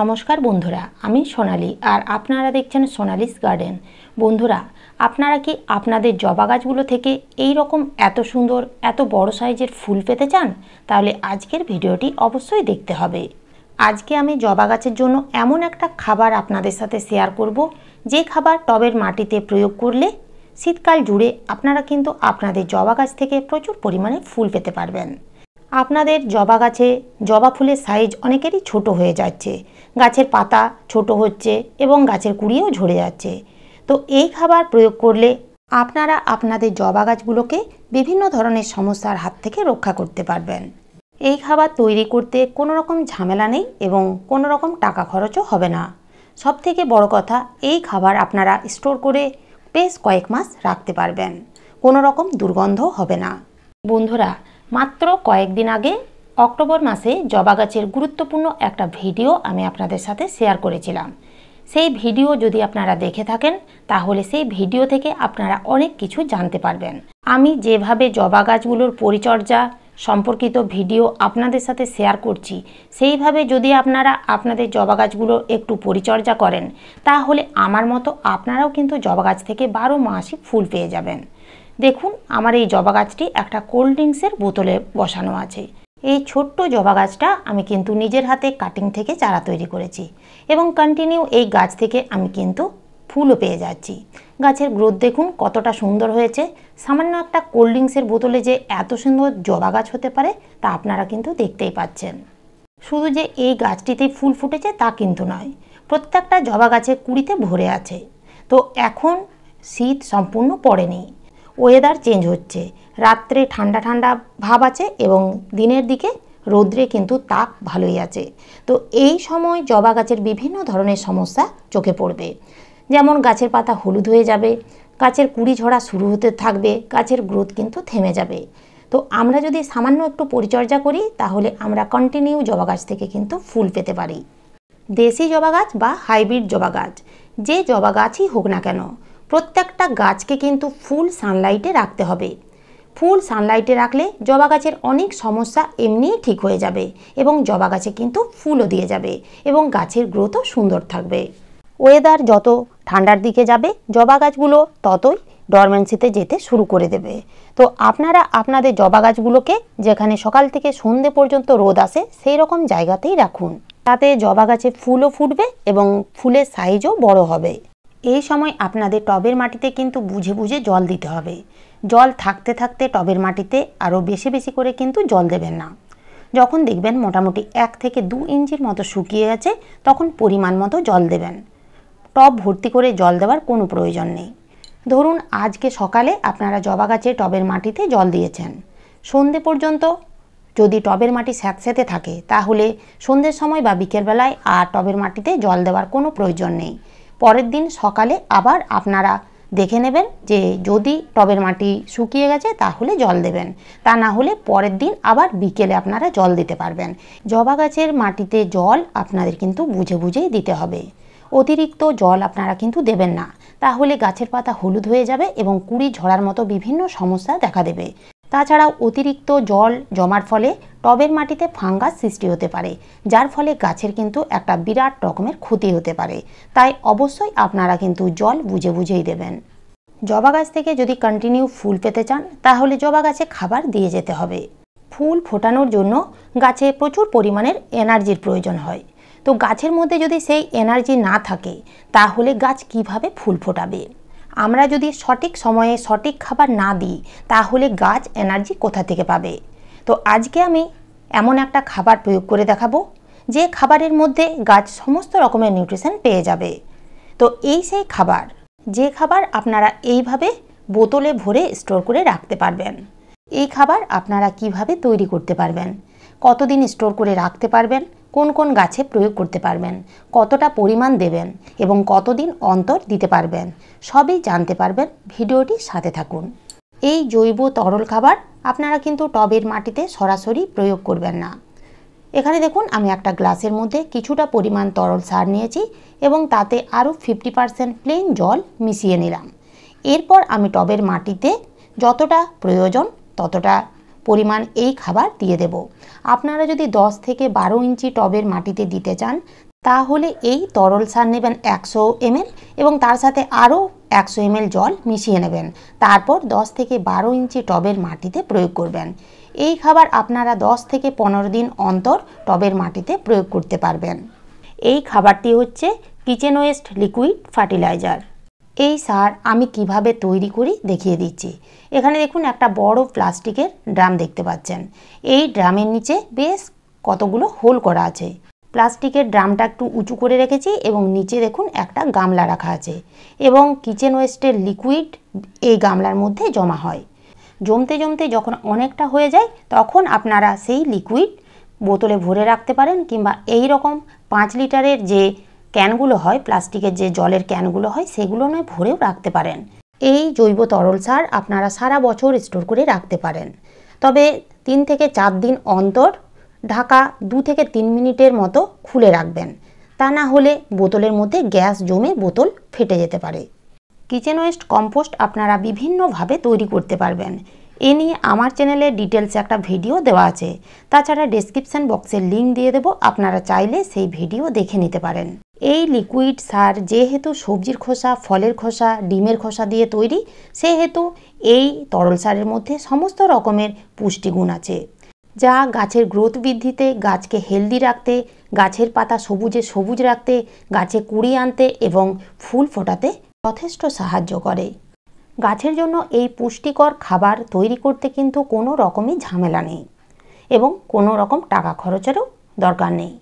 নমস্কার বন্ধুরা আমি সোনালি আর আপনারা দেখছেন সোনালিস গার্ডেন বন্ধুরা আপনারা কি আপনাদের জবা গাছগুলো থেকে এই রকম এত সুন্দর এত বড় সাইজের ফুল পেতে চান তাহলে আজকের ভিডিওটি অবশ্যই দেখতে হবে আজকে আমি জবা গাছের জন্য এমন একটা খাবার আপনাদের সাথে শেয়ার করব যে খাবার টবের মাটিতে প্রয়োগ করলে শীতকাল জুড়ে আপনারা কিন্তু আপনাদের জবা গাছ থেকে প্রচুর পরিমাণে ফুল পেতে পারবেন আপনাদের জবা গাছে জবা ফুলের সাইজ অনেকেরই ছোট হয়ে যাচ্ছে গাছের পাতা ছোট হচ্ছে এবং গাছের কুড়িয়েও ঝরে যাচ্ছে তো এই খাবার প্রয়োগ করলে আপনারা আপনাদের জবা গাছগুলোকে বিভিন্ন ধরনের সমস্যার হাত থেকে রক্ষা করতে পারবেন এই খাবার তৈরি করতে কোনো রকম ঝামেলা নেই এবং কোনো রকম টাকা খরচও হবে না সব থেকে বড় কথা এই খাবার আপনারা স্টোর করে বেশ কয়েক মাস রাখতে পারবেন কোনো রকম দুর্গন্ধ হবে না বন্ধুরা মাত্র কয়েকদিন আগে অক্টোবর মাসে জবা গাছের গুরুত্বপূর্ণ একটা ভিডিও আমি আপনাদের সাথে শেয়ার করেছিলাম সেই ভিডিও যদি আপনারা দেখে থাকেন তাহলে সেই ভিডিও থেকে আপনারা অনেক কিছু জানতে পারবেন আমি যেভাবে জবা গাছগুলোর পরিচর্যা সম্পর্কিত ভিডিও আপনাদের সাথে শেয়ার করছি সেইভাবে যদি আপনারা আপনাদের জবা গাছগুলো একটু পরিচর্যা করেন তাহলে আমার মতো আপনারাও কিন্তু জবা গাছ থেকে বারো মাসই ফুল পেয়ে যাবেন দেখুন আমার এই জবা গাছটি একটা কোল্ড ড্রিঙ্কসের বোতলে বসানো আছে এই ছোট্ট জবা গাছটা আমি কিন্তু নিজের হাতে কাটিং থেকে চারা তৈরি করেছি এবং কন্টিনিউ এই গাছ থেকে আমি কিন্তু ফুলও পেয়ে যাচ্ছি গাছের গ্রোথ দেখুন কতটা সুন্দর হয়েছে সামান্য একটা কোল্ড ড্রিঙ্কসের বোতলে যে এত সুন্দর জবা গাছ হতে পারে তা আপনারা কিন্তু দেখতেই পাচ্ছেন শুধু যে এই গাছটিতেই ফুল ফুটেছে তা কিন্তু নয় প্রত্যেকটা জবা গাছে কুড়িতে ভরে আছে তো এখন শীত সম্পূর্ণ পড়েনি ওয়েদার চেঞ্জ হচ্ছে রাত্রে ঠান্ডা ঠান্ডা ভাব আছে এবং দিনের দিকে রৌদ্রে কিন্তু তাপ ভালোই আছে তো এই সময় জবা গাছের বিভিন্ন ধরনের সমস্যা চোখে পড়বে যেমন গাছের পাতা হলুদ হয়ে যাবে গাছের কুড়ি ঝরা শুরু হতে থাকবে গাছের গ্রোথ কিন্তু থেমে যাবে তো আমরা যদি সামান্য একটু পরিচর্যা করি তাহলে আমরা কন্টিনিউ জবা গাছ থেকে কিন্তু ফুল পেতে পারি দেশি জবা গাছ বা হাইব্রিড জবা গাছ যে জবা গাছই হোক না কেন প্রত্যেকটা গাছকে কিন্তু ফুল সানলাইটে রাখতে হবে ফুল সানলাইটে রাখলে জবা গাছের অনেক সমস্যা এমনিই ঠিক হয়ে যাবে এবং জবা গাছে কিন্তু ফুলও দিয়ে যাবে এবং গাছের গ্রোথও সুন্দর থাকবে ওয়েদার যত ঠান্ডার দিকে যাবে জবা গাছগুলো ততই ডরমেন্সিতে যেতে শুরু করে দেবে তো আপনারা আপনাদের জবা গাছগুলোকে যেখানে সকাল থেকে সন্ধে পর্যন্ত রোদ আসে সেই রকম জায়গাতেই রাখুন তাতে জবা গাছে ফুলও ফুটবে এবং ফুলের সাইজও বড় হবে এই সময় আপনাদের টবের মাটিতে কিন্তু বুঝে বুঝে জল দিতে হবে জল থাকতে থাকতে টবের মাটিতে আরও বেশি বেশি করে কিন্তু জল দেবেন না যখন দেখবেন মোটামুটি এক থেকে দু ইঞ্চির মতো শুকিয়ে গেছে তখন পরিমাণ মতো জল দেবেন টব ভর্তি করে জল দেওয়ার কোনো প্রয়োজন নেই ধরুন আজকে সকালে আপনারা জবা গাছে টবের মাটিতে জল দিয়েছেন সন্ধে পর্যন্ত যদি টবের মাটি স্যাঁতস্যাঁতে থাকে তাহলে সন্ধ্যের সময় বা বিকেলবেলায় আর টবের মাটিতে জল দেওয়ার কোনো প্রয়োজন নেই পরের দিন সকালে আবার আপনারা দেখে নেবেন যে যদি টবের মাটি শুকিয়ে গেছে তাহলে জল দেবেন তা না হলে পরের দিন আবার বিকেলে আপনারা জল দিতে পারবেন জবা গাছের মাটিতে জল আপনাদের কিন্তু বুঝে বুঝেই দিতে হবে অতিরিক্ত জল আপনারা কিন্তু দেবেন না তাহলে গাছের পাতা হলুদ হয়ে যাবে এবং কুড়ি ঝরার মতো বিভিন্ন সমস্যা দেখা দেবে তাছাড়াও অতিরিক্ত জল জমার ফলে টবের মাটিতে ফাঙ্গাস সৃষ্টি হতে পারে যার ফলে গাছের কিন্তু একটা বিরাট রকমের ক্ষতি হতে পারে তাই অবশ্যই আপনারা কিন্তু জল বুঝে বুঝেই দেবেন জবা গাছ থেকে যদি কন্টিনিউ ফুল পেতে চান তাহলে জবা গাছে খাবার দিয়ে যেতে হবে ফুল ফোটানোর জন্য গাছে প্রচুর পরিমাণের এনার্জির প্রয়োজন হয় তো গাছের মধ্যে যদি সেই এনার্জি না থাকে তাহলে গাছ কিভাবে ফুল ফোটাবে আমরা যদি সঠিক সময়ে সঠিক খাবার না দিই তাহলে গাছ এনার্জি কোথা থেকে পাবে তো আজকে আমি এমন একটা খাবার প্রয়োগ করে দেখাবো যে খাবারের মধ্যে গাছ সমস্ত রকমের নিউট্রিশন পেয়ে যাবে তো এই সেই খাবার যে খাবার আপনারা এইভাবে বোতলে ভরে স্টোর করে রাখতে পারবেন এই খাবার আপনারা কিভাবে তৈরি করতে পারবেন কতদিন স্টোর করে রাখতে পারবেন কোন কোন গাছে প্রয়োগ করতে পারবেন কতটা পরিমাণ দেবেন এবং কতদিন অন্তর দিতে পারবেন সবই জানতে পারবেন ভিডিওটি সাথে থাকুন এই জৈব তরল খাবার আপনারা কিন্তু টবের মাটিতে সরাসরি প্রয়োগ করবেন না এখানে দেখুন আমি একটা গ্লাসের মধ্যে কিছুটা পরিমাণ তরল সার নিয়েছি এবং তাতে আরও ফিফটি পারসেন্ট প্লেন জল মিশিয়ে নিলাম এরপর আমি টবের মাটিতে যতটা প্রয়োজন ততটা পরিমাণ এই খাবার দিয়ে দেব আপনারা যদি 10 থেকে বারো ইঞ্চি টবের মাটিতে দিতে চান তাহলে এই তরল সার নেবেন একশো এমএল এবং তার সাথে আরও একশো এমএল জল মিশিয়ে নেবেন তারপর 10 থেকে বারো ইঞ্চি টবের মাটিতে প্রয়োগ করবেন এই খাবার আপনারা 10 থেকে পনেরো দিন অন্তর টবের মাটিতে প্রয়োগ করতে পারবেন এই খাবারটি হচ্ছে কিচেন ওয়েস্ট লিকুইড ফার্টিলাইজার এই সার আমি কিভাবে তৈরি করি দেখিয়ে দিচ্ছি এখানে দেখুন একটা বড় প্লাস্টিকের ড্রাম দেখতে পাচ্ছেন এই ড্রামের নিচে বেশ কতগুলো হোল করা আছে প্লাস্টিকের ড্রামটা একটু উঁচু করে রেখেছি এবং নিচে দেখুন একটা গামলা রাখা আছে এবং কিচেন ওয়েস্টের লিকুইড এই গামলার মধ্যে জমা হয় জমতে জমতে যখন অনেকটা হয়ে যায় তখন আপনারা সেই লিকুইড বোতলে ভরে রাখতে পারেন কিংবা এই রকম পাঁচ লিটারের যে ক্যানগুলো হয় প্লাস্টিকের যে জলের ক্যানগুলো হয় সেগুলো নয় ভরেও রাখতে পারেন এই জৈব তরল সার আপনারা সারা বছর স্টোর করে রাখতে পারেন তবে তিন থেকে চার দিন অন্তর ঢাকা দু থেকে তিন মিনিটের মতো খুলে রাখবেন তা না হলে বোতলের মধ্যে গ্যাস জমে বোতল ফেটে যেতে পারে কিচেন ওয়েস্ট কম্পোস্ট আপনারা বিভিন্নভাবে তৈরি করতে পারবেন এ নিয়ে আমার চ্যানেলে ডিটেলসে একটা ভিডিও দেওয়া আছে তাছাড়া ডিসক্রিপশান বক্সের লিঙ্ক দিয়ে দেবো আপনারা চাইলে সেই ভিডিও দেখে নিতে পারেন এই লিকুইড সার যেহেতু সবজির খোসা ফলের খোসা ডিমের খোসা দিয়ে তৈরি সেহেতু এই তরল সারের মধ্যে সমস্ত রকমের পুষ্টিগুণ আছে যা গাছের গ্রোথ বৃদ্ধিতে গাছকে হেলদি রাখতে গাছের পাতা সবুজে সবুজ রাখতে গাছে কুড়ি আনতে এবং ফুল ফোটাতে যথেষ্ট সাহায্য করে গাছের জন্য এই পুষ্টিকর খাবার তৈরি করতে কিন্তু কোনো রকমই ঝামেলা নেই এবং কোনো রকম টাকা খরচেরও দরকার নেই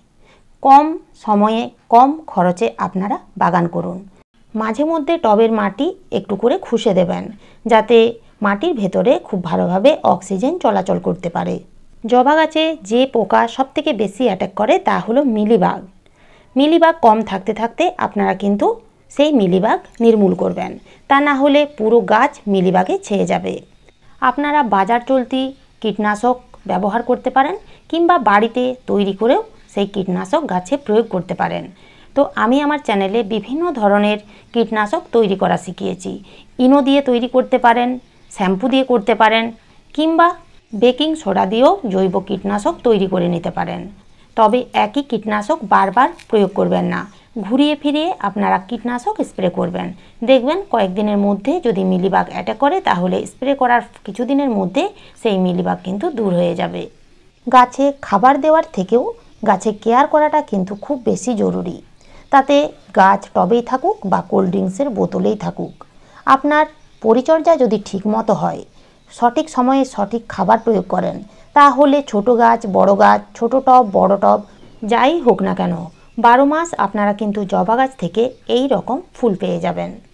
কম সময়ে কম খরচে আপনারা বাগান করুন মাঝে মধ্যে টবের মাটি একটু করে খুশে দেবেন যাতে মাটির ভেতরে খুব ভালোভাবে অক্সিজেন চলাচল করতে পারে জবা গাছে যে পোকা সবথেকে বেশি অ্যাটাক করে তা হলো মিলিবাগ মিলিবাগ কম থাকতে থাকতে আপনারা কিন্তু সেই মিলিবাগ নির্মূল করবেন তা না হলে পুরো গাছ মিলিবাগে ছেয়ে যাবে আপনারা বাজার চলতি কীটনাশক ব্যবহার করতে পারেন কিংবা বাড়িতে তৈরি করেও সেই কীটনাশক গাছে প্রয়োগ করতে পারেন তো আমি আমার চ্যানেলে বিভিন্ন ধরনের কীটনাশক তৈরি করা শিখিয়েছি ইনো দিয়ে তৈরি করতে পারেন শ্যাম্পু দিয়ে করতে পারেন কিংবা বেকিং সোডা দিয়েও জৈব কীটনাশক তৈরি করে নিতে পারেন তবে একই কীটনাশক বারবার প্রয়োগ করবেন না ঘুরিয়ে ফিরিয়ে আপনারা কীটনাশক স্প্রে করবেন দেখবেন কয়েকদিনের মধ্যে যদি মিলিবাগ অ্যাটাক করে তাহলে স্প্রে করার কিছুদিনের মধ্যে সেই মিলিবাগ কিন্তু দূর হয়ে যাবে গাছে খাবার দেওয়ার থেকেও গাছে কেয়ার করাটা কিন্তু খুব বেশি জরুরি তাতে গাছ টবেই থাকুক বা কোল্ড ড্রিঙ্কসের বোতলেই থাকুক আপনার পরিচর্যা যদি ঠিকমতো হয় সঠিক সময়ে সঠিক খাবার প্রয়োগ করেন তাহলে ছোট গাছ বড় গাছ ছোট টব বড় টব যাই হোক না কেন বারো মাস আপনারা কিন্তু জবা গাছ থেকে এই রকম ফুল পেয়ে যাবেন